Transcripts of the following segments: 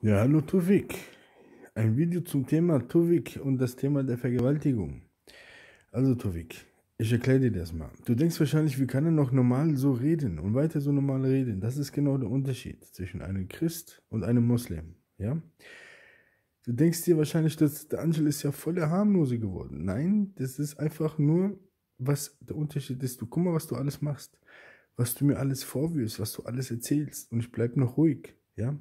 Ja, hallo Tufik. Ein Video zum Thema Tufik und das Thema der Vergewaltigung. Also Tufik, ich erkläre dir das mal. Du denkst wahrscheinlich, wie kann er noch normal so reden und weiter so normal reden? Das ist genau der Unterschied zwischen einem Christ und einem Muslim, ja? Du denkst dir wahrscheinlich, dass der Angel ist ja voll der Harmlose geworden. Nein, das ist einfach nur, was der Unterschied ist. Du guck mal, was du alles machst, was du mir alles vorwürfst, was du alles erzählst und ich bleib noch ruhig, ja?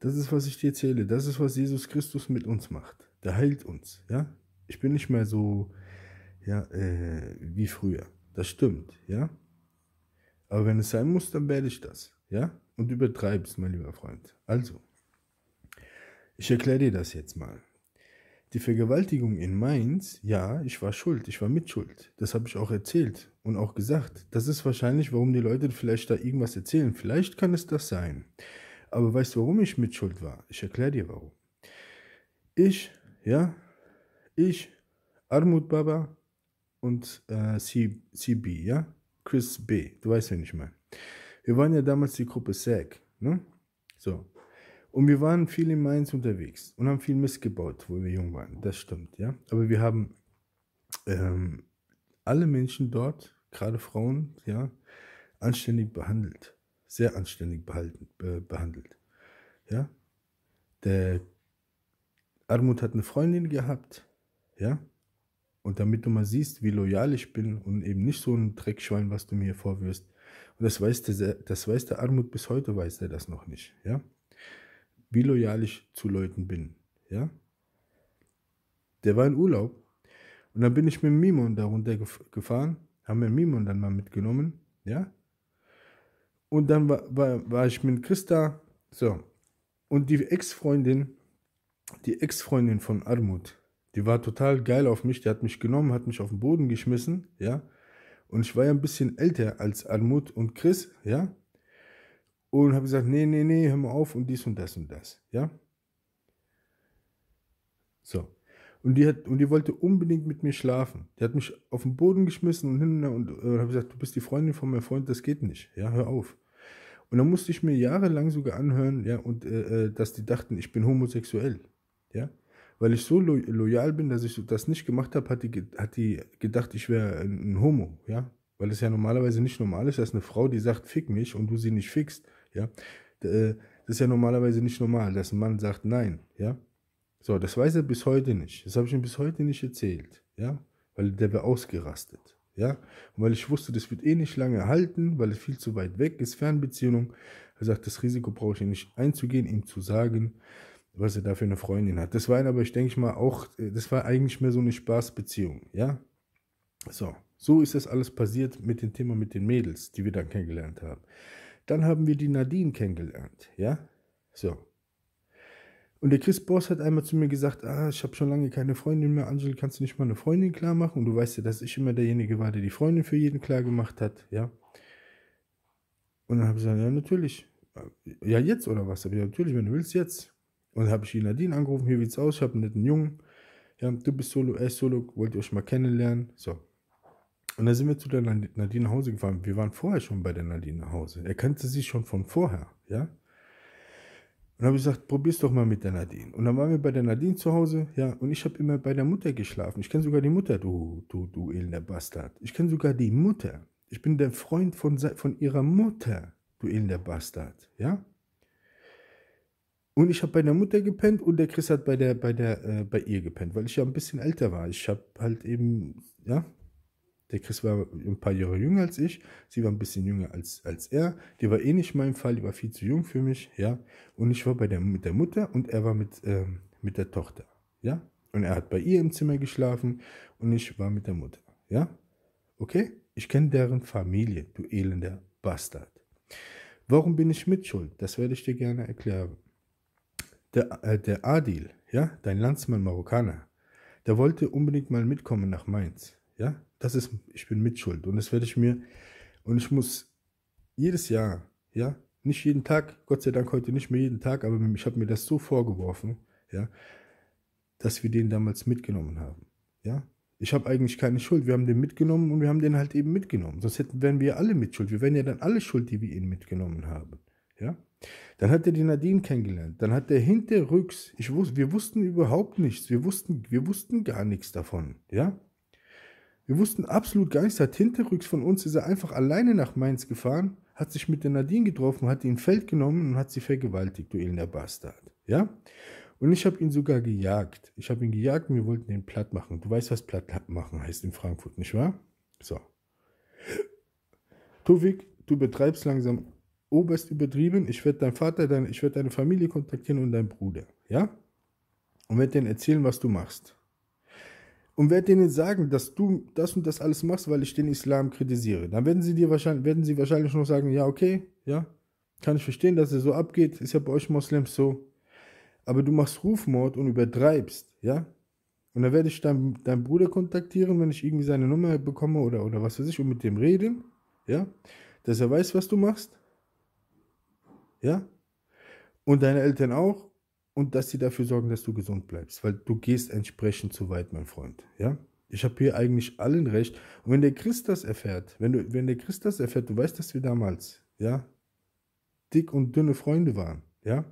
Das ist, was ich dir erzähle. Das ist, was Jesus Christus mit uns macht. Der heilt uns, ja. Ich bin nicht mehr so, ja, äh, wie früher. Das stimmt, ja. Aber wenn es sein muss, dann werde ich das, ja. Und es, mein lieber Freund. Also, ich erkläre dir das jetzt mal. Die Vergewaltigung in Mainz, ja, ich war schuld, ich war mitschuld. Das habe ich auch erzählt und auch gesagt. Das ist wahrscheinlich, warum die Leute vielleicht da irgendwas erzählen. Vielleicht kann es das sein. Aber weißt du, warum ich mit Schuld war? Ich erkläre dir warum. Ich, ja, ich, Armut Baba und äh, CB, ja, Chris B, du weißt, wen ich meine. Wir waren ja damals die Gruppe SAG, ne? So. Und wir waren viel in Mainz unterwegs und haben viel Mist gebaut, wo wir jung waren. Das stimmt, ja. Aber wir haben ähm, alle Menschen dort, gerade Frauen, ja, anständig behandelt sehr anständig behalten, äh, behandelt. Ja? Der Armut hat eine Freundin gehabt, ja? Und damit du mal siehst, wie loyal ich bin und eben nicht so ein Dreckschwein, was du mir vorwirfst. Und das weiß der, das weiß der Armut bis heute, weiß er das noch nicht, ja? Wie loyal ich zu Leuten bin, ja? Der war in Urlaub und dann bin ich mit Mimon darunter gefahren, haben wir Mimon dann mal mitgenommen, ja? Und dann war, war, war ich mit Christa. So. Und die Ex-Freundin, die Ex-Freundin von Armut, die war total geil auf mich. Die hat mich genommen, hat mich auf den Boden geschmissen, ja. Und ich war ja ein bisschen älter als Armut und Chris, ja. Und habe gesagt, nee, nee, nee, hör mal auf und dies und das und das, ja. So. Und die, hat, und die wollte unbedingt mit mir schlafen. Die hat mich auf den Boden geschmissen und hin und, und, und äh, habe gesagt, du bist die Freundin von meinem Freund, das geht nicht. Ja, hör auf. Und dann musste ich mir jahrelang sogar anhören, ja, und äh, äh dass die dachten, ich bin homosexuell. Ja. Weil ich so lo loyal bin, dass ich das nicht gemacht habe, hat die, hat die gedacht, ich wäre ein Homo, ja. Weil es ja normalerweise nicht normal ist, dass eine Frau, die sagt, fick mich und du sie nicht fickst, ja. Äh, das ist ja normalerweise nicht normal, dass ein Mann sagt nein, ja. So, das weiß er bis heute nicht. Das habe ich ihm bis heute nicht erzählt, ja. Weil der wäre ausgerastet. Ja? Und weil ich wusste, das wird eh nicht lange halten, weil es viel zu weit weg ist, Fernbeziehung. Er sagt, das Risiko brauche ich nicht einzugehen, ihm zu sagen, was er da für eine Freundin hat. Das war aber, ich denke mal, auch, äh, das war eigentlich mehr so eine Spaßbeziehung, ja? So, so ist das alles passiert mit dem Thema mit den Mädels, die wir dann kennengelernt haben. Dann haben wir die Nadine kennengelernt, ja? So, und der Chris Boss hat einmal zu mir gesagt, ah, ich habe schon lange keine Freundin mehr, Angel, kannst du nicht mal eine Freundin klar machen? Und du weißt ja, dass ich immer derjenige war, der die Freundin für jeden klar gemacht hat, ja. Und dann habe ich gesagt, ja, natürlich. Ja, jetzt oder was? Aber ja, natürlich, wenn du willst, jetzt. Und dann habe ich ihn Nadine angerufen, hier sieht's aus, ich habe einen netten Jungen. Ja, du bist Solo, er ist Solo, wollt ihr euch mal kennenlernen? So. Und dann sind wir zu der Nadine nach Hause gefahren. Wir waren vorher schon bei der Nadine nach Hause. Er kannte sie schon von vorher, ja dann habe ich gesagt, probier's doch mal mit der Nadine. Und dann waren wir bei der Nadine zu Hause, ja, und ich habe immer bei der Mutter geschlafen. Ich kenne sogar die Mutter, du, du, du elender Bastard. Ich kenne sogar die Mutter. Ich bin der Freund von, von ihrer Mutter, du elender Bastard, ja. Und ich habe bei der Mutter gepennt und der Chris hat bei der, bei der, äh, bei ihr gepennt, weil ich ja ein bisschen älter war. Ich habe halt eben, ja, der Chris war ein paar Jahre jünger als ich, sie war ein bisschen jünger als, als er. Die war eh nicht mein Fall, die war viel zu jung für mich, ja. Und ich war bei der, mit der Mutter und er war mit, ähm, mit der Tochter, ja. Und er hat bei ihr im Zimmer geschlafen und ich war mit der Mutter, ja. Okay? Ich kenne deren Familie, du elender Bastard. Warum bin ich mitschuld? Das werde ich dir gerne erklären. Der, äh, der Adil, ja, dein Landsmann Marokkaner, der wollte unbedingt mal mitkommen nach Mainz, ja das ist, ich bin mitschuld. Und das werde ich mir, und ich muss jedes Jahr, ja, nicht jeden Tag, Gott sei Dank heute nicht mehr jeden Tag, aber ich habe mir das so vorgeworfen, ja, dass wir den damals mitgenommen haben, ja. Ich habe eigentlich keine Schuld. Wir haben den mitgenommen und wir haben den halt eben mitgenommen. Sonst hätten, wären wir alle mitschuld. Wir wären ja dann alle schuld, die wir ihn mitgenommen haben. Ja? Dann hat er die Nadine kennengelernt. Dann hat er hinterrücks, ich wus wir wussten überhaupt nichts. Wir wussten, wir wussten gar nichts davon. Ja? Wir wussten absolut gar nichts, hat hinterrücks von uns, ist er einfach alleine nach Mainz gefahren, hat sich mit der Nadine getroffen, hat ihn Feld genommen und hat sie vergewaltigt, du elender Bastard. Ja? Und ich habe ihn sogar gejagt. Ich habe ihn gejagt und wir wollten ihn platt machen. Du weißt, was platt machen heißt in Frankfurt, nicht wahr? So. Tuvik, du betreibst langsam oberst übertrieben. Ich werde deinen Vater, dein, ich werde deine Familie kontaktieren und deinen Bruder. Ja? Und werde denen erzählen, was du machst und werde denen sagen, dass du das und das alles machst, weil ich den Islam kritisiere. Dann werden sie dir wahrscheinlich, werden sie wahrscheinlich noch sagen, ja, okay, ja, kann ich verstehen, dass er so abgeht, ist ja bei euch Moslems so. Aber du machst Rufmord und übertreibst, ja? Und dann werde ich deinen dein Bruder kontaktieren, wenn ich irgendwie seine Nummer bekomme oder, oder was weiß ich, und mit dem reden, ja? Dass er weiß, was du machst, ja? Und deine Eltern auch und dass sie dafür sorgen, dass du gesund bleibst, weil du gehst entsprechend zu weit, mein Freund. Ja? Ich habe hier eigentlich allen recht. Und wenn der Christ das erfährt, wenn, du, wenn der Christ das erfährt, du weißt, dass wir damals, ja, dick und dünne Freunde waren, ja.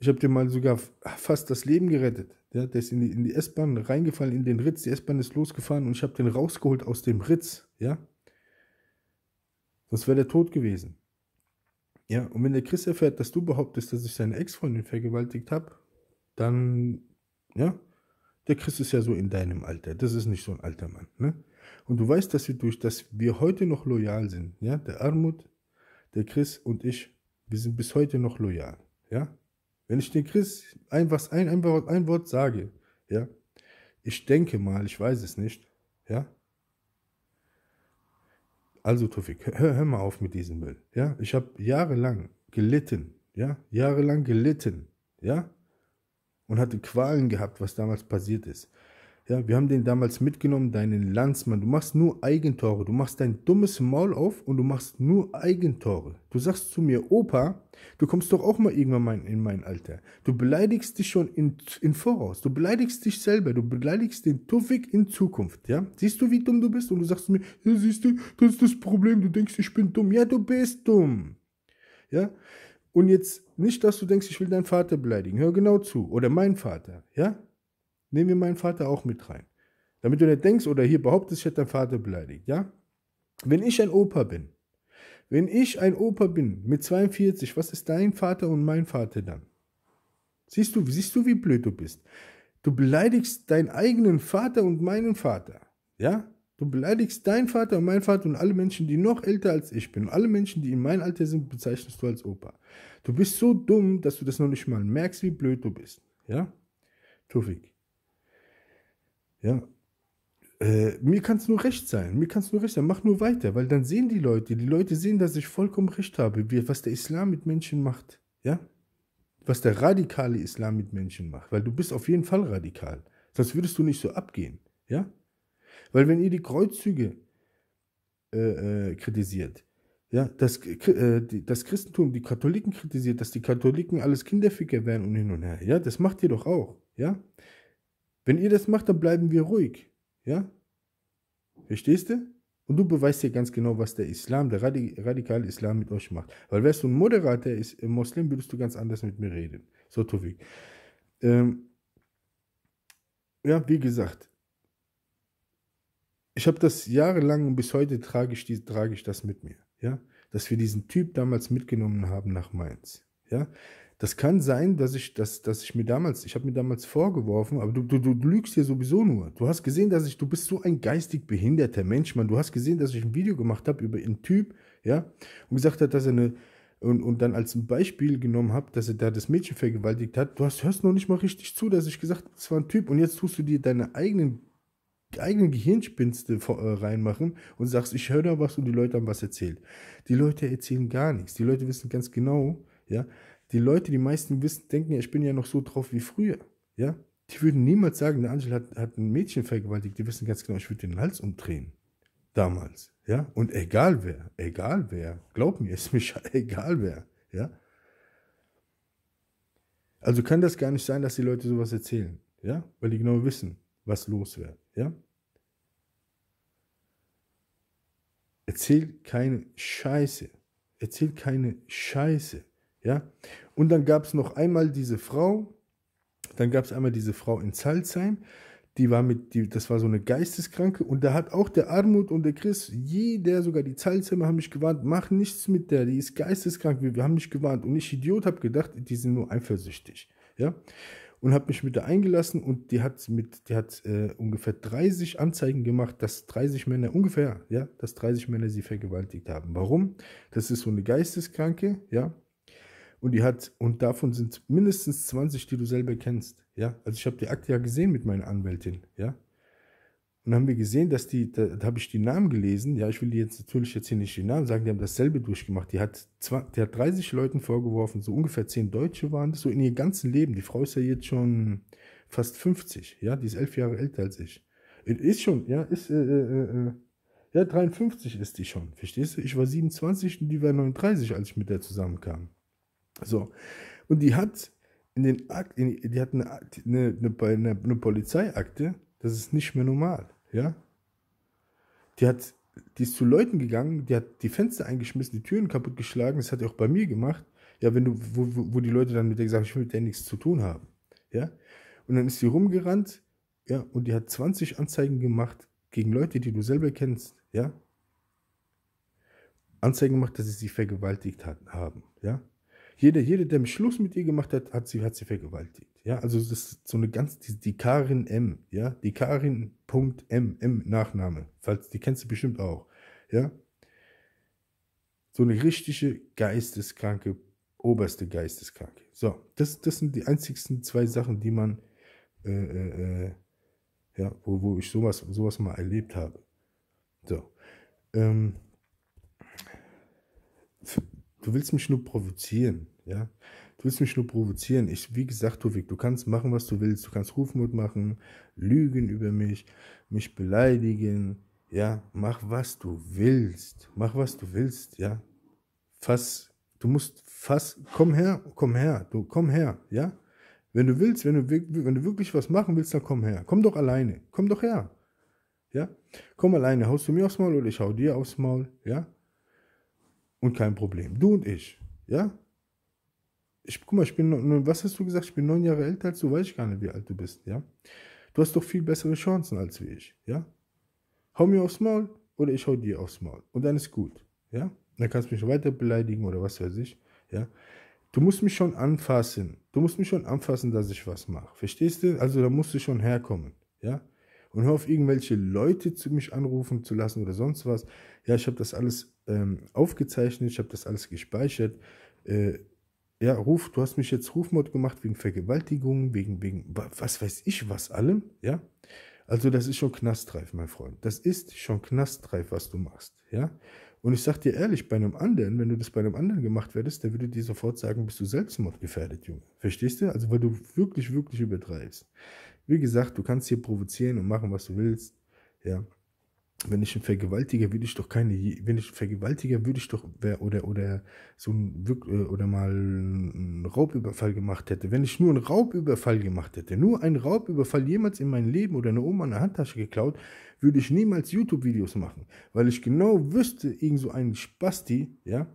Ich habe dir mal sogar fast das Leben gerettet. Ja? Der ist in die, in die S-Bahn reingefallen, in den Ritz. Die S-Bahn ist losgefahren und ich habe den rausgeholt aus dem Ritz, ja. Sonst wäre der tot gewesen. Ja, und wenn der Chris erfährt, dass du behauptest, dass ich seine Ex-Freundin vergewaltigt habe, dann, ja, der Chris ist ja so in deinem Alter. Das ist nicht so ein alter Mann, ne? Und du weißt, dass wir durch, dass wir heute noch loyal sind, ja? Der Armut, der Chris und ich, wir sind bis heute noch loyal, ja? Wenn ich den Chris ein, was, ein, ein, ein Wort sage, ja? Ich denke mal, ich weiß es nicht, ja? Also Tufik, hör, hör mal auf mit diesem Müll. Ja, ich habe jahrelang gelitten, ja, jahrelang gelitten, ja, und hatte Qualen gehabt, was damals passiert ist. Ja, wir haben den damals mitgenommen, deinen Landsmann. Du machst nur Eigentore. Du machst dein dummes Maul auf und du machst nur Eigentore. Du sagst zu mir, Opa, du kommst doch auch mal irgendwann mein, in mein Alter. Du beleidigst dich schon in, in Voraus. Du beleidigst dich selber. Du beleidigst den Tuffig in Zukunft. Ja? Siehst du, wie dumm du bist? Und du sagst zu mir, ja, siehst du, das ist das Problem. Du denkst, ich bin dumm. Ja, du bist dumm. Ja? Und jetzt nicht, dass du denkst, ich will deinen Vater beleidigen. Hör genau zu. Oder mein Vater. Ja? Nehmen wir meinen Vater auch mit rein. Damit du nicht denkst oder hier behauptest, ich hätte deinen Vater beleidigt, ja? Wenn ich ein Opa bin, wenn ich ein Opa bin mit 42, was ist dein Vater und mein Vater dann? Siehst du, siehst du, wie blöd du bist? Du beleidigst deinen eigenen Vater und meinen Vater, ja? Du beleidigst deinen Vater und meinen Vater und alle Menschen, die noch älter als ich bin. Und alle Menschen, die in meinem Alter sind, bezeichnest du als Opa. Du bist so dumm, dass du das noch nicht mal merkst, wie blöd du bist. Ja? Tufik. Ja. Äh, mir kann es nur recht sein, mir kann es nur recht sein, mach nur weiter, weil dann sehen die Leute, die Leute sehen, dass ich vollkommen recht habe, wie, was der Islam mit Menschen macht, ja? Was der radikale Islam mit Menschen macht, weil du bist auf jeden Fall radikal, sonst würdest du nicht so abgehen, ja? Weil wenn ihr die Kreuzzüge äh, äh, kritisiert, ja, das, äh, das Christentum, die Katholiken kritisiert, dass die Katholiken alles Kinderficker werden und hin und her, ja? Das macht ihr doch auch, ja? Wenn ihr das macht, dann bleiben wir ruhig. Ja? Verstehst du? Und du beweist dir ganz genau, was der Islam, der radikale Islam mit euch macht. Weil wärst du ein Moderator, ist, ein äh, Moslem, würdest du ganz anders mit mir reden. So, Tufik. Ähm, ja, wie gesagt, ich habe das jahrelang und bis heute trage ich, die, trage ich das mit mir. Ja? Dass wir diesen Typ damals mitgenommen haben nach Mainz. Ja? Das kann sein, dass ich, dass, dass ich mir damals, ich habe mir damals vorgeworfen, aber du, du, du lügst hier sowieso nur. Du hast gesehen, dass ich, du bist so ein geistig behinderter Mensch, Mann. Du hast gesehen, dass ich ein Video gemacht habe über einen Typ, ja, und gesagt hat, dass er eine, und, und dann als ein Beispiel genommen habe, dass er da das Mädchen vergewaltigt hat. Du hast, hörst noch nicht mal richtig zu, dass ich gesagt habe, das war ein Typ. Und jetzt tust du dir deine eigenen eigenen Gehirnspinste äh, reinmachen und sagst, ich höre da was und die Leute haben was erzählt. Die Leute erzählen gar nichts. Die Leute wissen ganz genau, ja, die Leute, die meisten wissen, denken ja, ich bin ja noch so drauf wie früher. Ja? Die würden niemals sagen, der Angel hat, hat ein Mädchen vergewaltigt. Die wissen ganz genau, ich würde den Hals umdrehen. Damals. Ja? Und egal wer, egal wer, glaub mir, ist mir egal wer. Ja? Also kann das gar nicht sein, dass die Leute sowas erzählen. Ja? Weil die genau wissen, was los wäre. Ja? Erzähl keine Scheiße. Erzähl keine Scheiße. Ja? Und dann gab es noch einmal diese Frau, dann gab es einmal diese Frau in Salzheim, die war mit, die, das war so eine Geisteskranke und da hat auch der Armut und der Chris, jeder, sogar die Salzheimer haben mich gewarnt, mach nichts mit der, die ist geisteskrank, wir, wir haben mich gewarnt und ich Idiot habe gedacht, die sind nur eifersüchtig, ja, und habe mich mit der eingelassen und die hat mit, die hat äh, ungefähr 30 Anzeigen gemacht, dass 30 Männer ungefähr, ja, dass 30 Männer sie vergewaltigt haben. Warum? Das ist so eine Geisteskranke, ja, und die hat, und davon sind mindestens 20, die du selber kennst. Ja, also ich habe die Akte ja gesehen mit meiner Anwältin, ja. Und dann haben wir gesehen, dass die, da, da habe ich die Namen gelesen, ja, ich will die jetzt natürlich jetzt hier nicht die Namen sagen, die haben dasselbe durchgemacht. Die hat, 20, die hat 30 Leuten vorgeworfen, so ungefähr 10 Deutsche waren das, so in ihr ganzen Leben. Die Frau ist ja jetzt schon fast 50, ja, die ist elf Jahre älter als ich. Äh, ist schon, ja, ist, äh, äh, äh, äh ja, 53 ist die schon, verstehst du? Ich war 27 und die war 39, als ich mit der zusammenkam. So. Und die hat in den Akt, in, die hat eine, Akt, eine, eine, eine, Polizeiakte, das ist nicht mehr normal, ja. Die hat, die ist zu Leuten gegangen, die hat die Fenster eingeschmissen, die Türen kaputt geschlagen, das hat die auch bei mir gemacht. Ja, wenn du, wo, wo, die Leute dann mit der gesagt haben, ich will mit der nichts zu tun haben, ja. Und dann ist sie rumgerannt, ja, und die hat 20 Anzeigen gemacht gegen Leute, die du selber kennst, ja. Anzeigen gemacht, dass sie sie vergewaltigt hat, haben, ja. Jeder, jeder, der Schluss mit ihr gemacht hat, hat sie, hat sie vergewaltigt. Ja, also das ist so eine ganz, die, die Karin M, ja, die Karin Punkt M, M Nachname, falls, die kennst du bestimmt auch, ja. So eine richtige geisteskranke, oberste geisteskranke. So, das, das sind die einzigsten zwei Sachen, die man, äh, äh, äh ja, wo, wo ich sowas, sowas mal erlebt habe. So, ähm, Du willst mich nur provozieren, ja. Du willst mich nur provozieren. Ich, wie gesagt, Tufik, du kannst machen, was du willst. Du kannst Rufmut machen, lügen über mich, mich beleidigen. Ja, mach, was du willst. Mach, was du willst, ja. Fass, du musst fass, komm her, komm her, du, komm her, ja. Wenn du willst, wenn du, wenn du wirklich was machen willst, dann komm her. Komm doch alleine, komm doch her, ja. Komm alleine, haust du mir aufs Maul oder ich hau dir aufs Maul, ja und kein Problem. Du und ich, ja? Ich, guck mal, ich bin, was hast du gesagt? Ich bin neun Jahre älter als du, weiß ich gar nicht, wie alt du bist, ja? Du hast doch viel bessere Chancen als wie ich, ja? Hau mir aufs Maul oder ich hau dir aufs Maul. Und dann ist gut, ja? Dann kannst du mich weiter beleidigen oder was weiß ich, ja? Du musst mich schon anfassen. Du musst mich schon anfassen, dass ich was mache. Verstehst du? Also da musst du schon herkommen, ja? und hör auf, irgendwelche Leute zu mich anrufen zu lassen oder sonst was. Ja, ich habe das alles ähm, aufgezeichnet, ich habe das alles gespeichert. Äh, ja, Ruf, du hast mich jetzt Rufmord gemacht wegen Vergewaltigung, wegen, wegen, was weiß ich, was allem, ja. Also das ist schon knastreif, mein Freund. Das ist schon knastreif, was du machst, ja. Und ich sag dir ehrlich, bei einem anderen, wenn du das bei einem anderen gemacht hättest, der würde dir sofort sagen, bist du selbstmordgefährdet, Junge. Verstehst du? Also weil du wirklich, wirklich übertreibst. Wie gesagt, du kannst hier provozieren und machen, was du willst. Ja. Wenn ich ein Vergewaltiger würde ich doch keine, wenn ich ein Vergewaltiger würde ich doch oder oder so ein äh, oder mal einen Raubüberfall gemacht hätte, wenn ich nur einen Raubüberfall gemacht hätte, nur einen Raubüberfall jemals in meinem Leben oder eine Oma eine Handtasche geklaut, würde ich niemals YouTube-Videos machen, weil ich genau wüsste, irgend so ein Spasti, ja,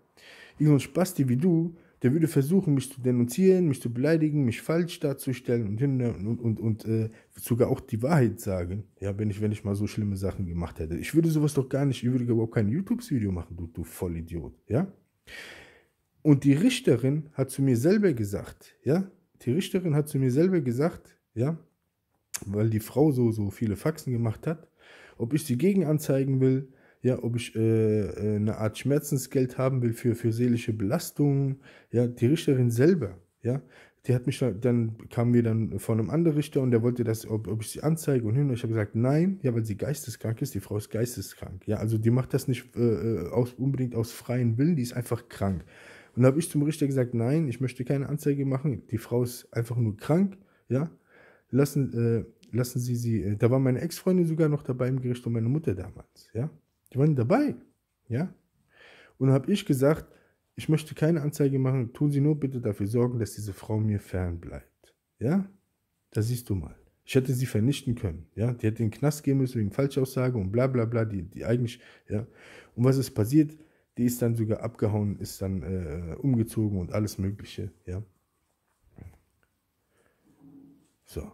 irgend so ein Spasti wie du, der würde versuchen, mich zu denunzieren, mich zu beleidigen, mich falsch darzustellen und, und, und, und äh, sogar auch die Wahrheit sagen. Ja, wenn ich, wenn ich mal so schlimme Sachen gemacht hätte. Ich würde sowas doch gar nicht, ich würde überhaupt kein YouTube-Video machen, du, du Vollidiot. Ja? Und die Richterin hat zu mir selber gesagt, ja, die Richterin hat zu mir selber gesagt, ja, weil die Frau so, so viele Faxen gemacht hat, ob ich sie gegenanzeigen will ja, ob ich äh, äh, eine Art Schmerzensgeld haben will für, für seelische Belastungen. Ja, die Richterin selber, ja, die hat mich dann, dann kamen wir dann von einem anderen Richter und der wollte das, ob, ob ich sie anzeige und hin. Und ich habe gesagt, nein, ja, weil sie geisteskrank ist, die Frau ist geisteskrank. Ja, also die macht das nicht äh, äh aus, unbedingt aus freien Willen, die ist einfach krank. Und da habe ich zum Richter gesagt, nein, ich möchte keine Anzeige machen, die Frau ist einfach nur krank, ja. Lassen, äh, lassen Sie sie, äh, da war meine Ex-Freundin sogar noch dabei im Gericht und meine Mutter damals, ja. Die waren dabei, ja. Und habe ich gesagt, ich möchte keine Anzeige machen, tun Sie nur bitte dafür sorgen, dass diese Frau mir fern bleibt. Ja, da siehst du mal. Ich hätte sie vernichten können. Ja, die hätte in den Knast gehen müssen wegen Falschaussage und bla bla bla, die, die eigentlich, ja. Und was ist passiert? Die ist dann sogar abgehauen, ist dann äh, umgezogen und alles Mögliche, ja. So.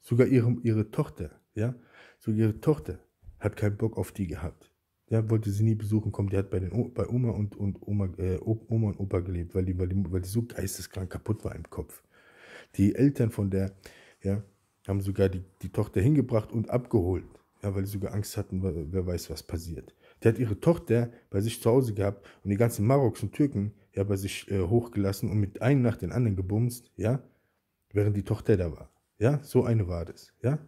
Sogar ihre, ihre Tochter, ja. Sogar ihre Tochter hat keinen Bock auf die gehabt. Der wollte sie nie besuchen kommen. Der hat bei, den, bei Oma, und, und Oma, äh, Oma und Opa gelebt, weil die, weil, die, weil die so geisteskrank kaputt war im Kopf. Die Eltern von der, ja, haben sogar die, die Tochter hingebracht und abgeholt, ja, weil sie sogar Angst hatten, wer, wer weiß, was passiert. Der hat ihre Tochter bei sich zu Hause gehabt und die ganzen Maroks und Türken ja, bei sich äh, hochgelassen und mit einem nach den anderen gebumst, ja, während die Tochter da war. Ja, so eine war das, ja.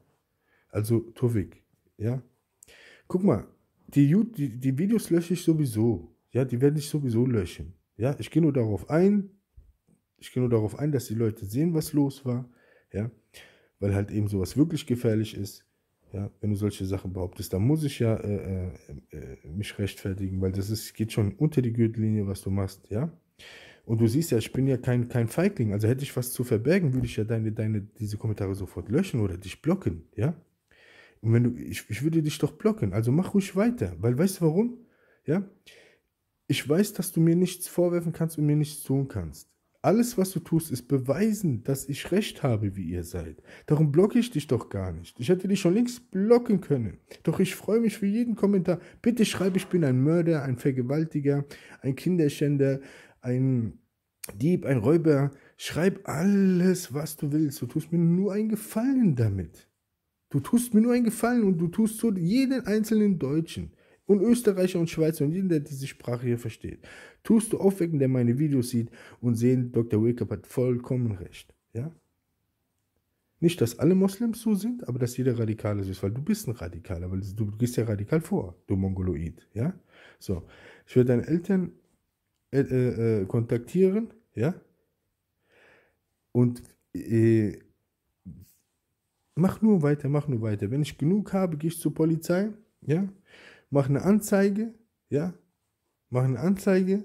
Also Tovik, ja, Guck mal, die, die, die Videos lösche ich sowieso. Ja, die werde ich sowieso löschen. Ja, ich gehe nur darauf ein. Ich gehe nur darauf ein, dass die Leute sehen, was los war. Ja, weil halt eben sowas wirklich gefährlich ist. Ja, wenn du solche Sachen behauptest, dann muss ich ja äh, äh, äh, mich rechtfertigen, weil das ist, geht schon unter die Gürtellinie, was du machst, ja. Und du siehst ja, ich bin ja kein, kein Feigling. Also hätte ich was zu verbergen, würde ich ja deine, deine, diese Kommentare sofort löschen oder dich blocken, ja. Und wenn du, ich, ich würde dich doch blocken, also mach ruhig weiter, weil weißt du warum? Ja, ich weiß, dass du mir nichts vorwerfen kannst und mir nichts tun kannst. Alles, was du tust, ist beweisen, dass ich recht habe, wie ihr seid. Darum blocke ich dich doch gar nicht. Ich hätte dich schon längst blocken können. Doch ich freue mich für jeden Kommentar. Bitte schreib, ich bin ein Mörder, ein Vergewaltiger, ein Kinderschänder, ein Dieb, ein Räuber. Schreib alles, was du willst. Du tust mir nur einen Gefallen damit. Du tust mir nur einen Gefallen und du tust so jeden einzelnen Deutschen und Österreicher und Schweizer und jeden, der diese Sprache hier versteht, tust du aufwecken, der meine Videos sieht und sehen, Dr. Wakeup hat vollkommen recht. Ja? Nicht, dass alle Moslems so sind, aber dass jeder Radikale ist, weil du bist ein Radikaler, weil du gehst ja radikal vor, du Mongoloid. Ja? So, ich werde deine Eltern äh, äh, äh kontaktieren, ja? Und äh, Mach nur weiter, mach nur weiter. Wenn ich genug habe, gehe ich zur Polizei, ja, mach eine Anzeige, ja, mach eine Anzeige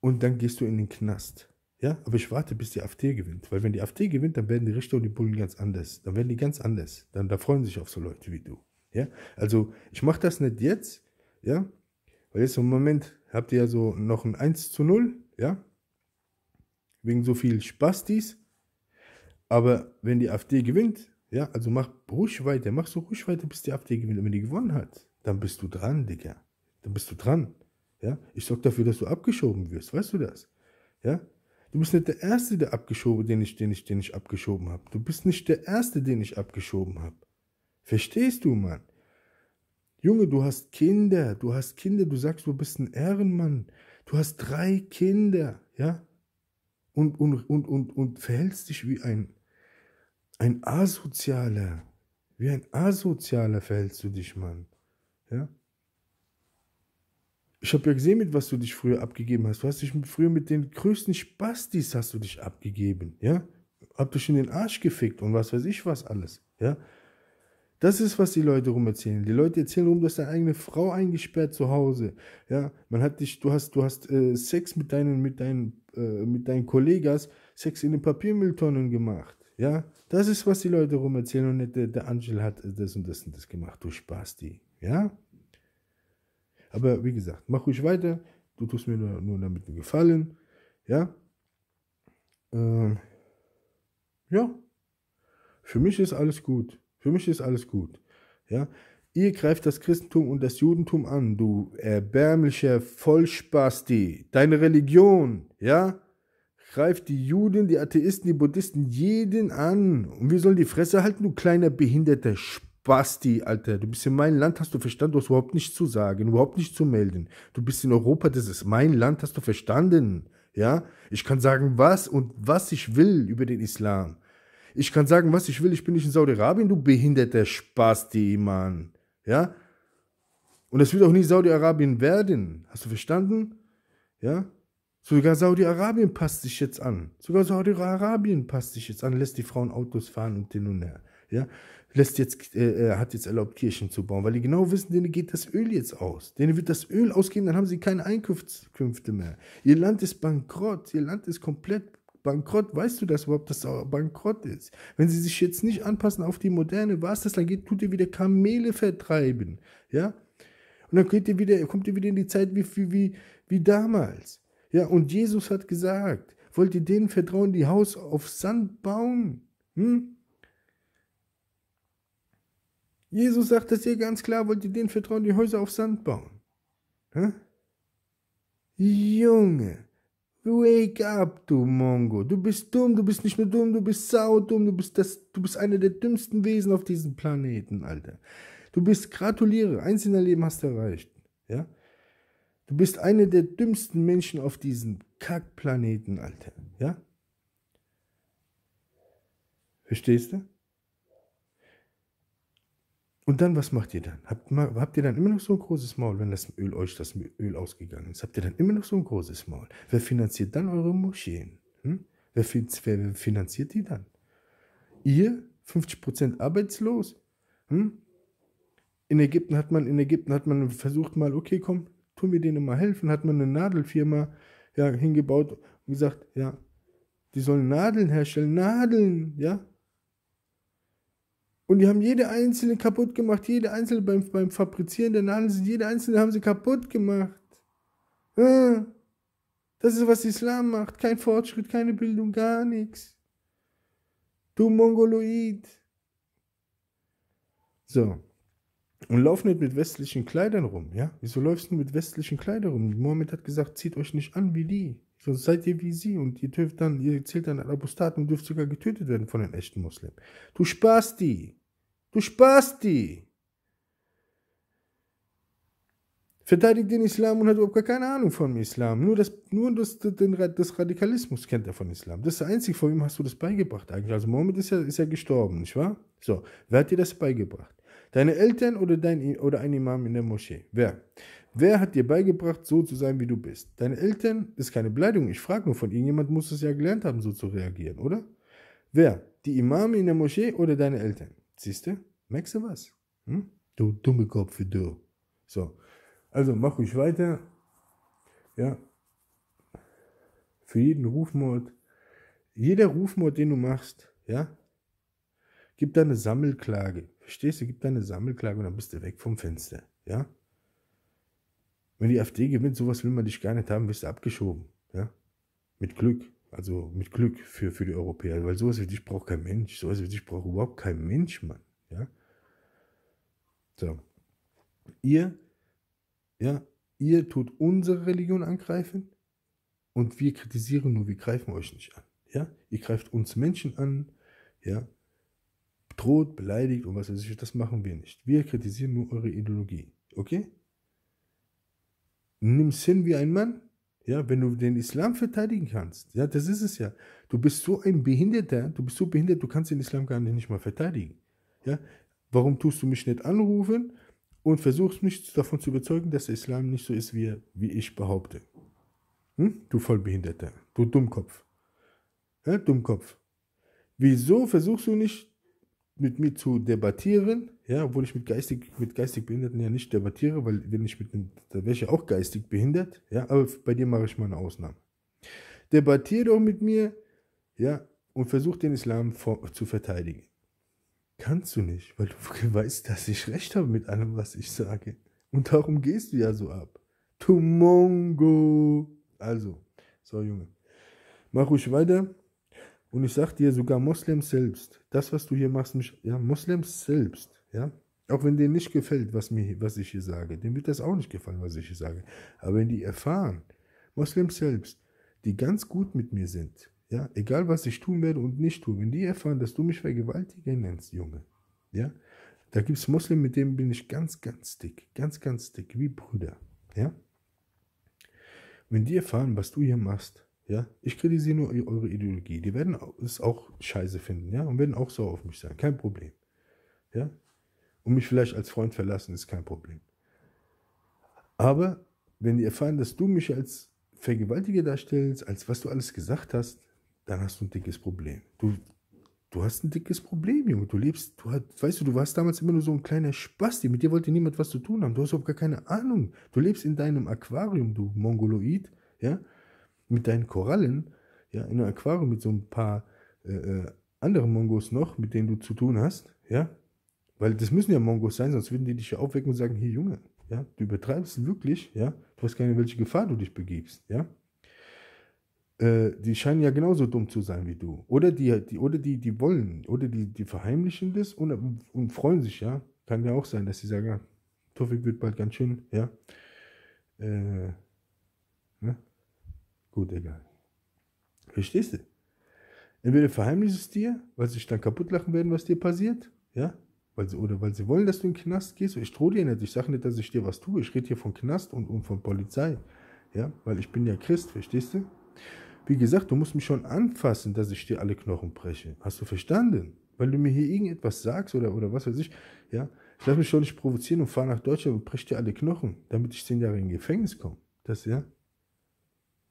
und dann gehst du in den Knast. Ja, aber ich warte, bis die AfD gewinnt. Weil wenn die AfD gewinnt, dann werden die Richter und die Bullen ganz anders. Dann werden die ganz anders. Dann da freuen sich auf so Leute wie du. Ja, also ich mache das nicht jetzt, ja, weil jetzt im Moment habt ihr ja so noch ein 1 zu 0, ja, wegen so viel Spastis, aber wenn die AfD gewinnt, ja, also mach ruhig weiter, mach so ruhig weiter, bis die AfD gewinnt. Und wenn die gewonnen hat, dann bist du dran, Digga. Dann bist du dran. Ja, ich sorge dafür, dass du abgeschoben wirst, weißt du das? Ja, du bist nicht der Erste, der abgeschoben, den ich, den ich, den ich abgeschoben habe. Du bist nicht der Erste, den ich abgeschoben habe. Verstehst du, Mann? Junge, du hast Kinder, du hast Kinder, du sagst, du bist ein Ehrenmann. Du hast drei Kinder, ja? Und, und, und, und, und verhältst dich wie ein, ein Asozialer. Wie ein Asozialer verhältst du dich, Mann. Ja? Ich habe ja gesehen, mit was du dich früher abgegeben hast. Du hast dich früher mit den größten Spastis hast du dich abgegeben, ja? Hab dich in den Arsch gefickt und was weiß ich was alles, ja? Das ist, was die Leute rum erzählen. Die Leute erzählen rum, du hast deine eigene Frau eingesperrt zu Hause. Ja, man hat dich, du hast, du hast äh, Sex mit deinen, mit deinen, äh, mit deinen Kollegas, Sex in den Papiermülltonnen gemacht. Ja, das ist, was die Leute rum erzählen und nicht der, der Angel hat das und das und das gemacht. Du sparst die. Ja? Aber wie gesagt, mach ruhig weiter. Du tust mir nur, nur damit einen Gefallen. Ja? Ähm, ja. Für mich ist alles gut. Für mich ist alles gut. Ja? Ihr greift das Christentum und das Judentum an, du erbärmlicher Vollspasti. Deine Religion, ja? greift die Juden, die Atheisten, die Buddhisten, jeden an. Und wir sollen die Fresse halten, du kleiner behinderter Spasti, Alter. Du bist in meinem Land, hast du verstanden, du hast überhaupt nichts zu sagen, überhaupt nichts zu melden. Du bist in Europa, das ist mein Land, hast du verstanden. Ja, ich kann sagen, was und was ich will über den Islam. Ich kann sagen, was ich will, ich bin nicht in Saudi-Arabien, du behinderter Spasti, Mann. Ja, und es wird auch nie Saudi-Arabien werden. Hast du verstanden? Ja? Sogar Saudi-Arabien passt sich jetzt an. Sogar Saudi-Arabien passt sich jetzt an, lässt die Frauen Autos fahren und den und her. Ja, lässt jetzt, äh, äh, hat jetzt erlaubt, Kirchen zu bauen, weil die genau wissen, denen geht das Öl jetzt aus. Denen wird das Öl ausgehen, dann haben sie keine Einkünfte mehr. Ihr Land ist bankrott, ihr Land ist komplett bankrott. Weißt du das überhaupt, dass es bankrott ist? Wenn sie sich jetzt nicht anpassen auf die Moderne, was das dann geht, tut ihr wieder Kamele vertreiben. Ja, und dann ihr wieder, kommt ihr wieder in die Zeit wie, wie, wie, wie damals. Ja, und Jesus hat gesagt, wollt ihr denen vertrauen, die Haus auf Sand bauen? Hm? Jesus sagt das hier ganz klar, wollt ihr denen vertrauen, die Häuser auf Sand bauen? Hm? Junge, wake up, du Mongo. Du bist dumm, du bist nicht nur dumm, du bist saudumm, du bist das, du bist einer der dümmsten Wesen auf diesem Planeten, Alter. Du bist, gratuliere, eins in deinem Leben hast du erreicht, ja? Du bist einer der dümmsten Menschen auf diesem Kackplaneten, Alter. Ja? Verstehst du? Und dann, was macht ihr dann? Habt, habt, ihr dann immer noch so ein großes Maul, wenn das Öl euch das Öl ausgegangen ist? Habt ihr dann immer noch so ein großes Maul? Wer finanziert dann eure Moscheen? Hm? Wer, wer, finanziert die dann? Ihr, 50% arbeitslos? Hm? In Ägypten hat man, in Ägypten hat man versucht mal, okay, komm, tun wir denen mal helfen. Hat man eine Nadelfirma ja, hingebaut und gesagt, ja, die sollen Nadeln herstellen, Nadeln, ja. Und die haben jede einzelne kaputt gemacht, jede einzelne beim, beim Fabrizieren der Nadeln, jede einzelne haben sie kaputt gemacht. Ah, das ist, was Islam macht. Kein Fortschritt, keine Bildung, gar nichts. Du Mongoloid. So. Und lauf nicht mit westlichen Kleidern rum, ja? Wieso läufst du mit westlichen Kleidern rum? Mohammed hat gesagt, zieht euch nicht an wie die. Sonst seid ihr wie sie und ihr dürft dann, ihr zählt dann an Apostaten und dürft sogar getötet werden von den echten Muslimen. Du sparst die. Du sparst die. Verteidigt den Islam und hat überhaupt gar keine Ahnung vom Islam. Nur, das, nur das, den, das Radikalismus kennt er von Islam. Das ist der einzige, von wem hast du das beigebracht eigentlich. Also Mohammed ist ja, ist ja gestorben, nicht wahr? So, wer hat dir das beigebracht? Deine Eltern oder, dein, oder ein Imam in der Moschee? Wer? Wer hat dir beigebracht, so zu sein, wie du bist? Deine Eltern ist keine Beleidigung. Ich frage nur, von irgendjemand muss es ja gelernt haben, so zu reagieren, oder? Wer? Die Imame in der Moschee oder deine Eltern? Siehst du? Merkst du was? Hm? Du dumme Kopf, du. So. Also mach ruhig weiter. Ja. Für jeden Rufmord, jeder Rufmord, den du machst, ja, gibt da eine Sammelklage. Verstehst du, gib deine Sammelklage und dann bist du weg vom Fenster. Ja? Wenn die AfD gewinnt, sowas will man dich gar nicht haben, wirst du abgeschoben. Ja? Mit Glück. Also mit Glück für, für die Europäer. Weil sowas wie dich braucht kein Mensch. Sowas wie dich braucht überhaupt kein Mensch, Mann. Ja? So. Ihr, ja, ihr tut unsere Religion angreifen und wir kritisieren nur, wir greifen euch nicht an. Ja? Ihr greift uns Menschen an, ja, droht, beleidigt und was weiß ich, das machen wir nicht. Wir kritisieren nur eure Ideologie. Okay? Nimm's hin wie ein Mann, ja, wenn du den Islam verteidigen kannst. Ja, das ist es ja. Du bist so ein Behinderter, du bist so behindert, du kannst den Islam gar nicht mal verteidigen. Ja, warum tust du mich nicht anrufen und versuchst mich davon zu überzeugen, dass der Islam nicht so ist, wie, wie ich behaupte? Hm? Du Vollbehinderter, du Dummkopf. Ja, Dummkopf. Wieso versuchst du nicht, mit mir zu debattieren, ja, obwohl ich mit geistig, mit geistig Behinderten ja nicht debattiere, weil wenn ich mit einem, da wäre ich ja auch geistig behindert, ja, aber bei dir mache ich mal eine Ausnahme. Debattiere doch mit mir, ja, und versuch den Islam vor, zu verteidigen. Kannst du nicht, weil du weißt, dass ich recht habe mit allem, was ich sage. Und darum gehst du ja so ab. Du Also, so Junge. Mach ruhig weiter. Und ich sag dir, sogar Moslems selbst, das, was du hier machst, mich, ja, Moslems selbst, ja, auch wenn denen nicht gefällt, was, mir, was ich hier sage, denen wird das auch nicht gefallen, was ich hier sage. Aber wenn die erfahren, Moslems selbst, die ganz gut mit mir sind, ja, egal was ich tun werde und nicht tue, wenn die erfahren, dass du mich Vergewaltiger nennst, Junge, ja, da gibt's Moslems, mit denen bin ich ganz, ganz dick, ganz, ganz dick, wie Brüder, ja. Wenn die erfahren, was du hier machst, ja, ich kritisiere nur e-, eure Ideologie. Die werden es auch scheiße finden, ja, und werden auch sauer auf mich sein. Kein Problem. Ja, und mich vielleicht als Freund verlassen, ist kein Problem. Aber wenn die erfahren, dass du mich als Vergewaltiger darstellst, als was du alles gesagt hast, dann hast du ein dickes Problem. Du, du hast ein dickes Problem, Junge. Du lebst, du hast, weißt du, du warst damals immer nur so ein kleiner Spasti. Mit dir wollte niemand was zu tun haben. Du hast überhaupt gar keine Ahnung. Du lebst in deinem Aquarium, du Mongoloid, ja mit deinen Korallen, ja, in einem Aquarium mit so ein paar äh, äh, anderen Mongos noch, mit denen du zu tun hast, ja, weil das müssen ja Mongos sein, sonst würden die dich ja aufwecken und sagen, hier Junge, ja, du übertreibst wirklich, ja, du weißt gar nicht, in welche Gefahr du dich begibst, ja. Äh, die scheinen ja genauso dumm zu sein wie du. Oder die, die, oder die, die wollen, oder die, die verheimlichen das und, und freuen sich, ja. Kann ja auch sein, dass sie sagen, ja, ah, Tufik wird bald ganz schön, ja. Äh, gut, egal. Verstehst du? Entweder verheimlichst es dir, weil sie sich dann kaputt lachen werden, was dir passiert, ja? Weil sie, oder weil sie wollen, dass du in den Knast gehst. Ich drohe dir nicht, ich sage nicht, dass ich dir was tue. Ich rede hier von Knast und, und von Polizei, ja? Weil ich bin ja Christ, verstehst du? Wie gesagt, du musst mich schon anfassen, dass ich dir alle Knochen breche. Hast du verstanden? Weil du mir hier irgendetwas sagst oder, oder was weiß ich, ja? Ich lasse mich schon nicht provozieren und fahre nach Deutschland und breche dir alle Knochen, damit ich zehn Jahre in Gefängnis komme. Das, ja?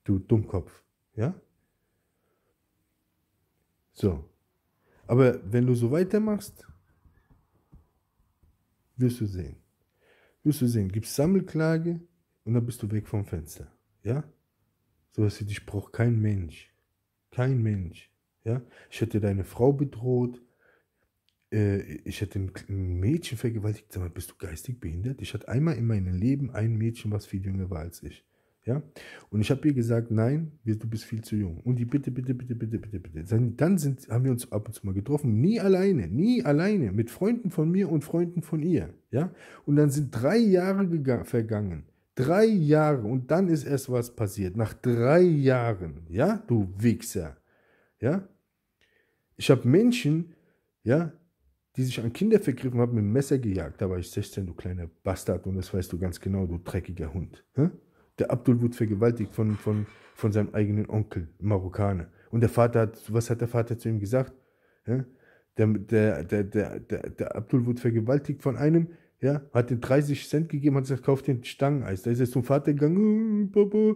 du Dummkopf. Ja? So. Aber wenn du so weitermachst, wirst du sehen. Wirst du sehen, gibst Sammelklage und dann bist du weg vom Fenster. Ja? So was dich braucht kein Mensch. Kein Mensch. Ja? Ich hätte deine Frau bedroht. Äh, ich hätte ein Mädchen vergewaltigt. Sag mal, bist du geistig behindert? Ich hatte einmal in meinem Leben ein Mädchen, was viel jünger war als ich. Ja? Und ich habe ihr gesagt, nein, du bist viel zu jung. Und die bitte, bitte, bitte, bitte, bitte, bitte. Dann sind, haben wir uns ab und zu mal getroffen, nie alleine, nie alleine, mit Freunden von mir und Freunden von ihr. Ja? Und dann sind drei Jahre vergangen. Drei Jahre und dann ist erst was passiert. Nach drei Jahren, ja, du Wichser. Ja? Ich habe Menschen, ja, die sich an Kinder vergriffen haben, mit dem Messer gejagt. Da war ich 16, du kleiner Bastard, und das weißt du ganz genau, du dreckiger Hund. Hä? Der Abdul wurde vergewaltigt von, von, von seinem eigenen Onkel, Marokkaner. Und der Vater hat, was hat der Vater zu ihm gesagt? Ja? Der, der, der, der, der, der Abdul wurde vergewaltigt von einem, ja, hat ihm 30 Cent gegeben, hat gesagt, kauf den Stangeneis. Da ist er zum Vater gegangen, hm, Papa,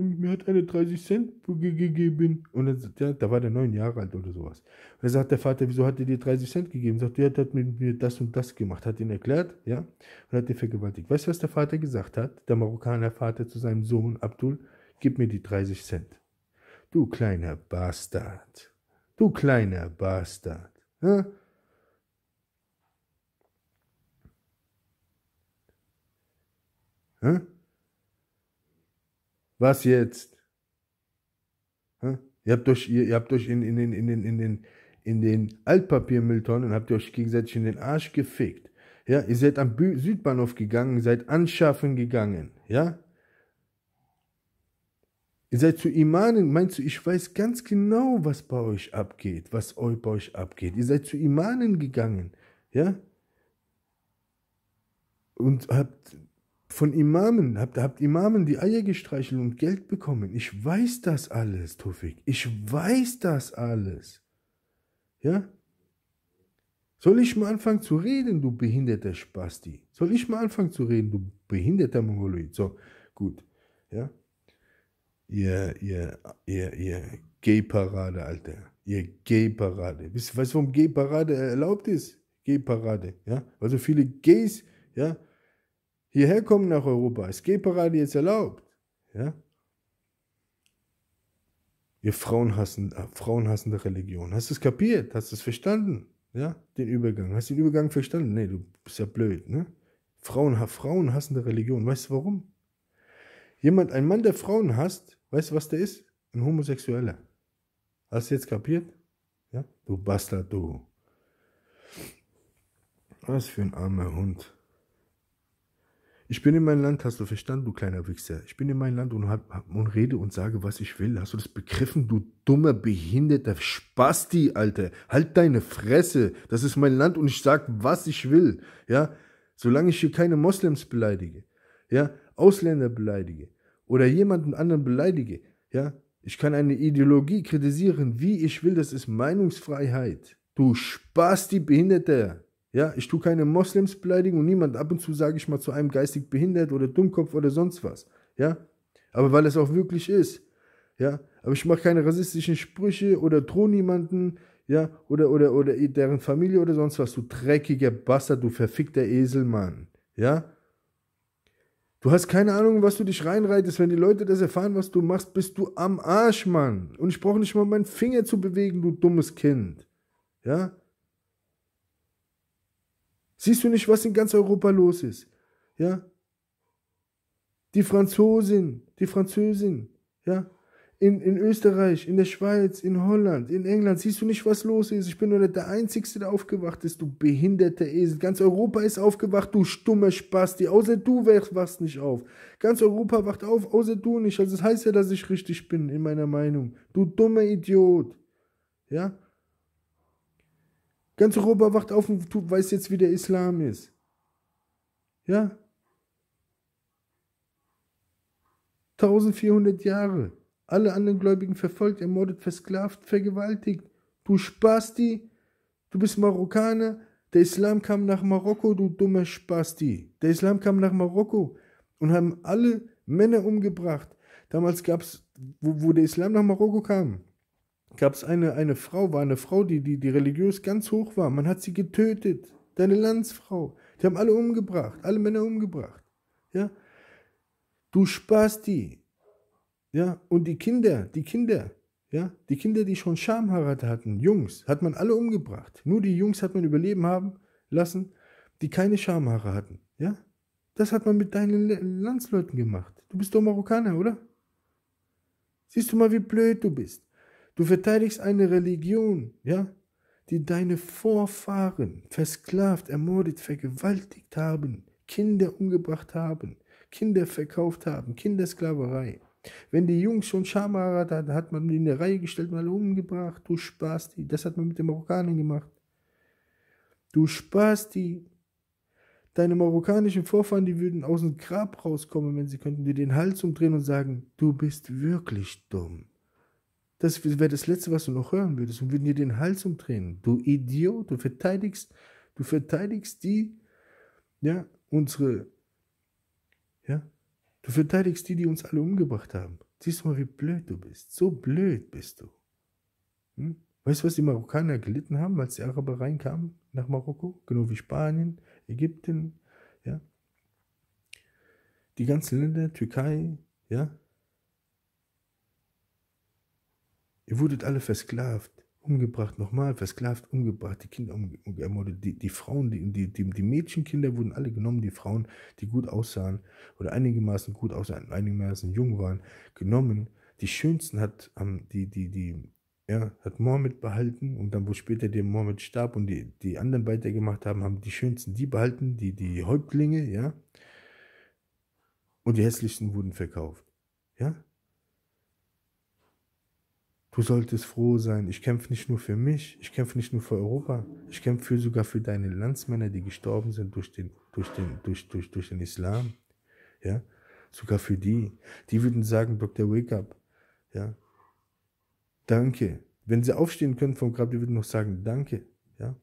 mir hat eine 30 Cent gegeben. Und dann sagt ja, da war der neun Jahre alt oder sowas. Und dann sagt der Vater, wieso hat er dir 30 Cent gegeben? Sagt, ja, der hat mit mir das und das gemacht, hat ihn erklärt, ja, und hat ihn vergewaltigt. Weißt du, was der Vater gesagt hat? Der Marokkaner Vater zu seinem Sohn Abdul, gib mir die 30 Cent. Du kleiner Bastard. Du kleiner Bastard. Ja? Ja? Was jetzt? Hm? Ihr habt euch, ihr, ihr habt euch in, in, in, in, in, in den in den Altpapiermülltonnen habt ihr euch gegenseitig in den Arsch gefickt. Ja, ihr seid am Bü Südbahnhof gegangen, seid anschaffen gegangen, ja? Ihr seid zu Imanen, meinst du, ich weiß ganz genau, was bei euch abgeht, was euch bei euch abgeht. Ihr seid zu Imanen gegangen, ja? Und habt von Imamen, habt, habt Imamen die Eier gestreichelt und Geld bekommen. Ich weiß das alles, Tufik. Ich weiß das alles. Ja? Soll ich mal anfangen zu reden, du behinderter Spasti? Soll ich mal anfangen zu reden, du behinderter Mongoloid? So, gut. Ja? Ihr, ihr, ihr, ihr Gay-Parade, Alter. Ihr Gay-Parade. Weißt du, warum Gay-Parade erlaubt ist? Gay-Parade, ja? Weil so viele Gays, ja? hierher kommen nach Europa. Ist Gay-Parade jetzt erlaubt? Ja? Ihr frauenhassende, äh, frauenhassende Religion. Hast du es kapiert? Hast du es verstanden? Ja? Den Übergang. Hast du den Übergang verstanden? Nee, du bist ja blöd, ne? Frauen, frauenhassende Religion. Weißt du warum? Jemand, ein Mann, der Frauen hasst, weißt du, was der ist? Ein Homosexueller. Hast du jetzt kapiert? Ja? Du Bastard, du. Was für ein armer Hund. Ich bin in meinem Land, hast du verstanden, du kleiner Wichser? Ich bin in meinem Land und, hab, und rede und sage, was ich will. Hast du das begriffen, du dummer, behinderter Spasti, Alter? Halt deine Fresse. Das ist mein Land und ich sage, was ich will. Ja, solange ich hier keine Moslems beleidige, ja, Ausländer beleidige oder jemanden anderen beleidige, ja, ich kann eine Ideologie kritisieren, wie ich will. Das ist Meinungsfreiheit. Du Spasti, Behinderter. Ja, ich tue keine Moslems beleidigen und niemand. Ab und zu sage ich mal zu einem geistig behindert oder Dummkopf oder sonst was. Ja, aber weil es auch wirklich ist. Ja, aber ich mache keine rassistischen Sprüche oder drohe niemanden. Ja, oder, oder, oder deren Familie oder sonst was. Du dreckiger Bastard, du verfickter Eselmann. Ja, Du hast keine Ahnung, was du dich reinreitest. Wenn die Leute das erfahren, was du machst, bist du am Arsch, Mann. Und ich brauche nicht mal meinen Finger zu bewegen, du dummes Kind. Ja? Siehst du nicht, was in ganz Europa los ist? Ja? Die Franzosen, die Französin, ja? In, in Österreich, in der Schweiz, in Holland, in England, siehst du nicht, was los ist? Ich bin nur der Einzige, der aufgewacht ist, du behinderter Esel. Ganz Europa ist aufgewacht, du stummer Spasti. Außer du wachst nicht auf. Ganz Europa wacht auf, außer du nicht. Also das heißt ja, dass ich richtig bin, in meiner Meinung. Du dummer Idiot. Ja? Ganz Europa wacht auf und weiß jetzt, wie der Islam ist. Ja? 1400 Jahre. Alle anderen Gläubigen verfolgt, ermordet, versklavt, vergewaltigt. Du Spasti, du bist Marokkaner. Der Islam kam nach Marokko, du dummer Spasti. Der Islam kam nach Marokko und haben alle Männer umgebracht. Damals gab es, wo, wo der Islam nach Marokko kam, gab es eine, eine Frau, war eine Frau, die, die, die religiös ganz hoch war. Man hat sie getötet. Deine Landsfrau. Die haben alle umgebracht, alle Männer umgebracht. Ja? Du sparst die. Ja? Und die Kinder, die Kinder, ja? die Kinder, die schon Schamhaarrate hatten, Jungs, hat man alle umgebracht. Nur die Jungs hat man überleben haben lassen, die keine Schamhaare hatten. Ja? Das hat man mit deinen Landsleuten gemacht. Du bist doch Marokkaner, oder? Siehst du mal, wie blöd du bist. Du verteidigst eine Religion, ja, die deine Vorfahren versklavt, ermordet, vergewaltigt haben, Kinder umgebracht haben, Kinder verkauft haben, Kindersklaverei. Wenn die Jungs schon Schamhaare hatten, hat man die in der Reihe gestellt mal umgebracht. Du Spasti. Das hat man mit den Marokkanern gemacht. Du Spasti. Deine marokkanischen Vorfahren, die würden aus dem Grab rauskommen, wenn sie könnten dir den Hals umdrehen und sagen, du bist wirklich dumm. Das wäre das Letzte, was du noch hören würdest und würden dir den Hals umdrehen. Du Idiot, du verteidigst, du verteidigst die, ja, unsere, ja, du verteidigst die, die uns alle umgebracht haben. Siehst du mal, wie blöd du bist. So blöd bist du. Hm? Weißt du, was die Marokkaner gelitten haben, als die Araber reinkamen nach Marokko? Genau wie Spanien, Ägypten, ja. Die ganzen Länder, Türkei, ja. Ihr wurdet alle versklavt, umgebracht, nochmal versklavt, umgebracht, die Kinder ermordet, die, die Frauen, die, die, die, Mädchenkinder wurden alle genommen, die Frauen, die gut aussahen oder einigermaßen gut aussahen, einigermaßen jung waren, genommen. Die schönsten hat ähm, die, die, die, ja, hat Mohammed behalten und dann, wo später der Mohammed starb und die, die anderen weitergemacht haben, haben die schönsten die behalten, die, die Häuptlinge, ja. Und die hässlichsten wurden verkauft. Ja? Du solltest froh sein. Ich kämpfe nicht nur für mich, ich kämpfe nicht nur für Europa, ich kämpfe sogar für deine Landsmänner, die gestorben sind durch den, durch den, durch, durch, durch den Islam. Ja? Sogar für die. Die würden sagen, Dr. Wake up. Ja? Danke. Wenn sie aufstehen können vom Grab, die würden noch sagen, danke. Ja?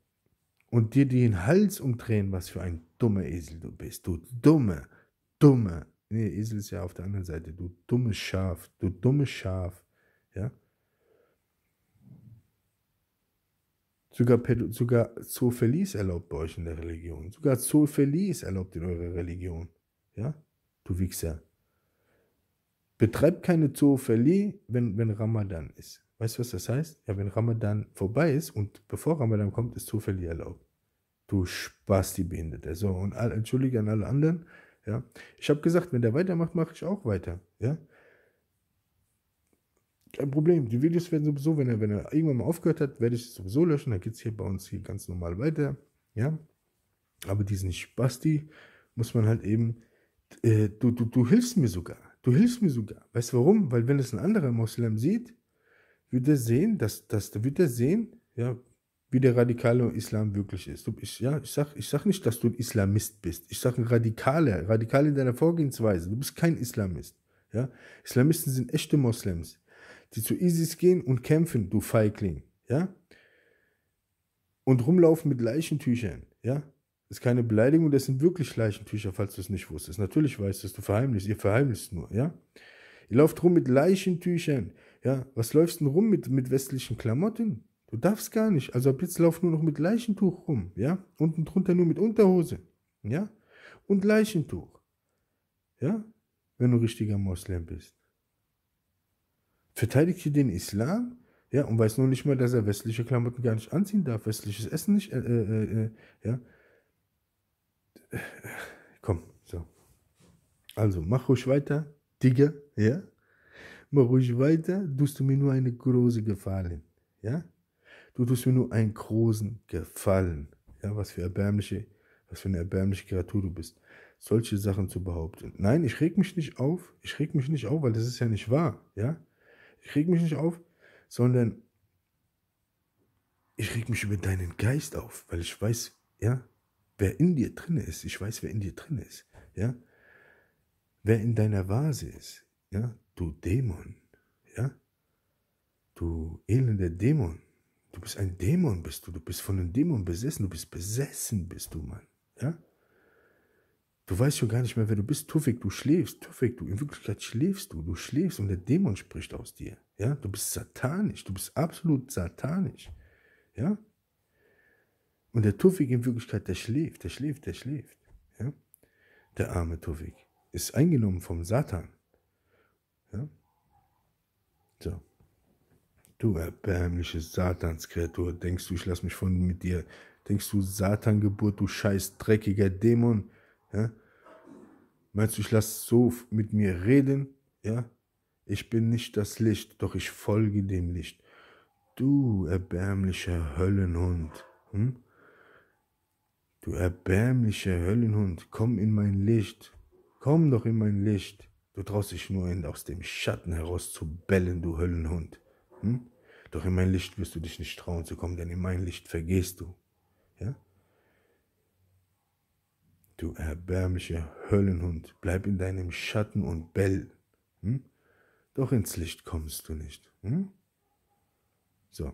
Und dir den Hals umdrehen, was für ein dummer Esel du bist. Du dumme, dumme. Nee, Esel ist ja auf der anderen Seite. Du dummes Schaf, du dummes Schaf. Ja? Sogar, sogar Zoophilie ist erlaubt bei euch in der Religion. Sogar Zoophilie ist erlaubt in eurer Religion. Ja? Du Wichser. Betreibt keine Zoophilie, wenn, wenn Ramadan ist. Weißt du, was das heißt? Ja, wenn Ramadan vorbei ist und bevor Ramadan kommt, ist Zoophilie erlaubt. Du Spaß, die Behinderte. So, und all, entschuldige an alle anderen. Ja? Ich habe gesagt, wenn der weitermacht, mache ich auch weiter. Ja? kein Problem. Die Videos werden sowieso, wenn er, wenn er irgendwann mal aufgehört hat, werde ich sowieso löschen. Da geht es hier bei uns hier ganz normal weiter. Ja. Aber diesen Spasti muss man halt eben, äh, du, du, du hilfst mir sogar. Du hilfst mir sogar. Weißt du warum? Weil wenn es ein anderer Moslem sieht, wird er sehen, dass, dass wird er sehen, ja, wie der radikale Islam wirklich ist. Ich, ja, ich sag, ich sag nicht, dass du ein Islamist bist. Ich sage ein Radikaler, radikal in deiner Vorgehensweise. Du bist kein Islamist. Ja, Islamisten sind echte Moslems die zu ISIS gehen und kämpfen, du Feigling, ja? Und rumlaufen mit Leichentüchern, ja? Das ist keine Beleidigung, das sind wirklich Leichentücher, falls du es nicht wusstest. Natürlich weißt du es, du verheimlichst, ihr verheimlichst nur, ja? Ihr lauft rum mit Leichentüchern, ja? Was läufst denn rum mit, mit westlichen Klamotten? Du darfst gar nicht. Also ab jetzt lauf nur noch mit Leichentuch rum, ja? Unten drunter nur mit Unterhose, ja? Und Leichentuch, ja? Wenn du richtiger Moslem bist verteidigt hier den Islam, ja, und weiß noch nicht mal, dass er westliche Klamotten gar nicht anziehen darf, westliches Essen nicht, äh, äh, äh, äh, ja. Komm, so. Also, mach ruhig weiter, Digga, ja. Mach ruhig weiter, tust du mir nur eine große Gefallen, ja. Du tust mir nur einen großen Gefallen, ja, was für erbärmliche, was für eine erbärmliche Kreatur du bist, solche Sachen zu behaupten. Nein, ich reg mich nicht auf, ich reg mich nicht auf, weil das ist ja nicht wahr, ja. Ich reg mich nicht auf, sondern ich reg mich über deinen Geist auf, weil ich weiß, ja, wer in dir drin ist. Ich weiß, wer in dir drin ist, ja. Wer in deiner Vase ist, ja, du Dämon, ja. Du elender Dämon. Du bist ein Dämon, bist du. Du bist von einem Dämon besessen. Du bist besessen, bist du, Mann, ja. Du weißt schon gar nicht mehr, wer du bist. Tufik, du schläfst. Tufik, du in Wirklichkeit schläfst du. Du schläfst und der Dämon spricht aus dir. Ja, du bist satanisch. Du bist absolut satanisch. Ja. Und der Tufik in Wirklichkeit, der schläft, der schläft, der schläft. Ja. Der arme Tufik ist eingenommen vom Satan. Ja. So. Du erbärmliche Satanskreatur, denkst du, ich lass mich von mit dir. Denkst du, Satangeburt, du scheiß dreckiger Dämon. Ja? Meinst du, ich lasse so mit mir reden? Ja? Ich bin nicht das Licht, doch ich folge dem Licht. Du erbärmlicher Höllenhund. Hm? Du erbärmlicher Höllenhund, komm in mein Licht. Komm doch in mein Licht. Du traust dich nur aus dem Schatten heraus zu bellen, du Höllenhund. Hm? Doch in mein Licht wirst du dich nicht trauen zu kommen, denn in mein Licht vergehst du. du erbärmlicher Höllenhund, bleib in deinem Schatten und bell. Hm? Doch ins Licht kommst du nicht. Hm? So.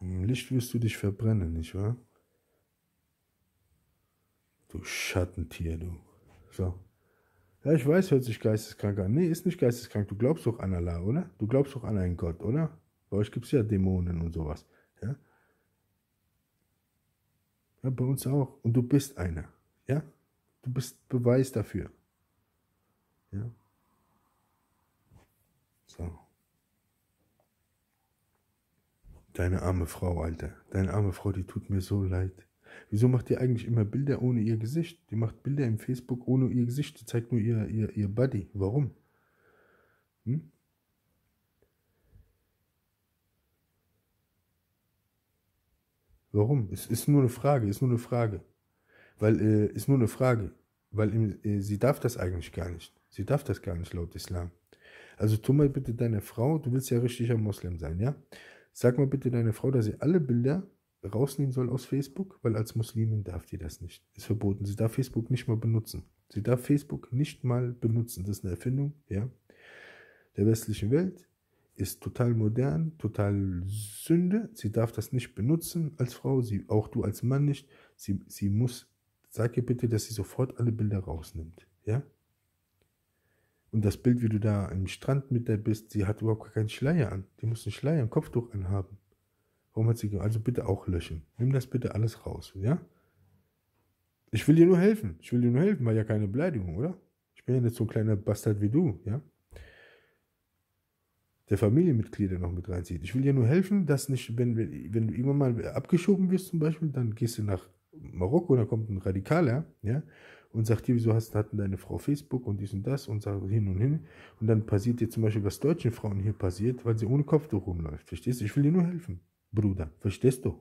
Im Licht wirst du dich verbrennen, nicht wahr? Du Schattentier, du. So. Ja, ich weiß, hört sich geisteskrank an. Nee, ist nicht geisteskrank. Du glaubst doch an Allah, oder? Du glaubst doch an einen Gott, oder? Bei euch gibt es ja Dämonen und sowas. Ja, bei uns auch. Und du bist einer. Ja? Du bist Beweis dafür. Ja? So. Deine arme Frau, Alter. Deine arme Frau, die tut mir so leid. Wieso macht die eigentlich immer Bilder ohne ihr Gesicht? Die macht Bilder im Facebook ohne ihr Gesicht. Die zeigt nur ihr, ihr, ihr Buddy. Warum? Hm? Warum? Es ist nur eine Frage, ist nur eine Frage. Weil, äh, ist nur eine Frage. Weil äh, sie darf das eigentlich gar nicht. Sie darf das gar nicht laut Islam. Also tu mal bitte deine Frau, du willst ja richtiger Moslem sein, ja? Sag mal bitte deine Frau, dass sie alle Bilder rausnehmen soll aus Facebook, weil als Muslimin darf die das nicht. Ist verboten. Sie darf Facebook nicht mal benutzen. Sie darf Facebook nicht mal benutzen. Das ist eine Erfindung, ja? Der westlichen Welt ist total modern, total Sünde. Sie darf das nicht benutzen als Frau, sie, auch du als Mann nicht. Sie, sie muss, sag ihr bitte, dass sie sofort alle Bilder rausnimmt. Ja? Und das Bild, wie du da am Strand mit der bist, sie hat überhaupt keinen Schleier an. Die muss einen Schleier, ein Kopftuch anhaben. Warum hat sie Also bitte auch löschen. Nimm das bitte alles raus, ja? Ich will dir nur helfen. Ich will dir nur helfen, war ja keine Beleidigung, oder? Ich bin ja nicht so ein kleiner Bastard wie du, ja? der Familienmitglieder noch mit reinzieht. Ich will dir nur helfen, dass nicht, wenn, wenn du irgendwann mal abgeschoben wirst zum Beispiel, dann gehst du nach Marokko, da kommt ein Radikaler, ja, und sagt dir, wieso hast, hatten deine Frau Facebook und dies und das und sagt hin und hin. Und dann passiert dir zum Beispiel, was deutschen Frauen hier passiert, weil sie ohne Kopftuch rumläuft. Verstehst du? Ich will dir nur helfen, Bruder. Verstehst du?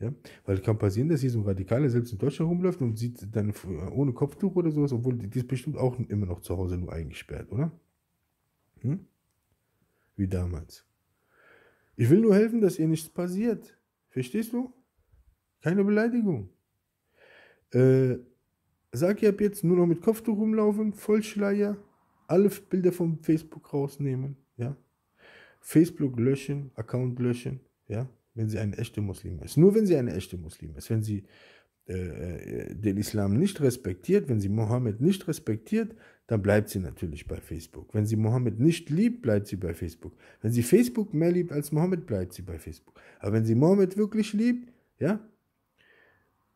Ja? Weil kann passieren, dass hier so ein Radikaler selbst in Deutschland rumläuft und sieht dann ohne Kopftuch oder sowas, obwohl die ist bestimmt auch immer noch zu Hause nur eingesperrt, oder? Hm? wie damals. Ich will nur helfen, dass ihr nichts passiert. Verstehst du? Keine Beleidigung. Äh, sag ihr ab jetzt nur noch mit Kopftuch rumlaufen, Vollschleier, alle Bilder vom Facebook rausnehmen, ja? Facebook löschen, Account löschen, ja? Wenn sie eine echte Muslime ist. Nur wenn sie eine echte Muslime ist. Wenn sie äh, äh, den Islam nicht respektiert, wenn sie Mohammed nicht respektiert, dann bleibt sie natürlich bei Facebook. Wenn sie Mohammed nicht liebt, bleibt sie bei Facebook. Wenn sie Facebook mehr liebt als Mohammed, bleibt sie bei Facebook. Aber wenn sie Mohammed wirklich liebt, ja,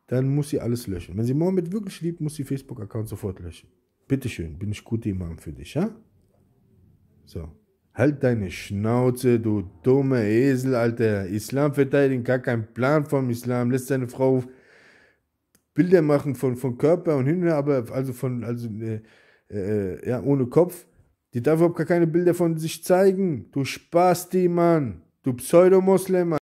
dann muss sie alles löschen. Wenn sie Mohammed wirklich liebt, muss sie Facebook-Account sofort löschen. Bitteschön, bin ich guter Imam für dich, ja? So. Halt deine Schnauze, du dumme Esel, Alter. Islam verteidigen, gar keinen Plan vom Islam. Lässt deine Frau Bilder machen von, von Körper und Hühner, aber also von, also, äh, äh, ja, ohne Kopf. Die darf überhaupt gar keine Bilder von sich zeigen. Du die, Mann. Du Pseudomuslim, Mann.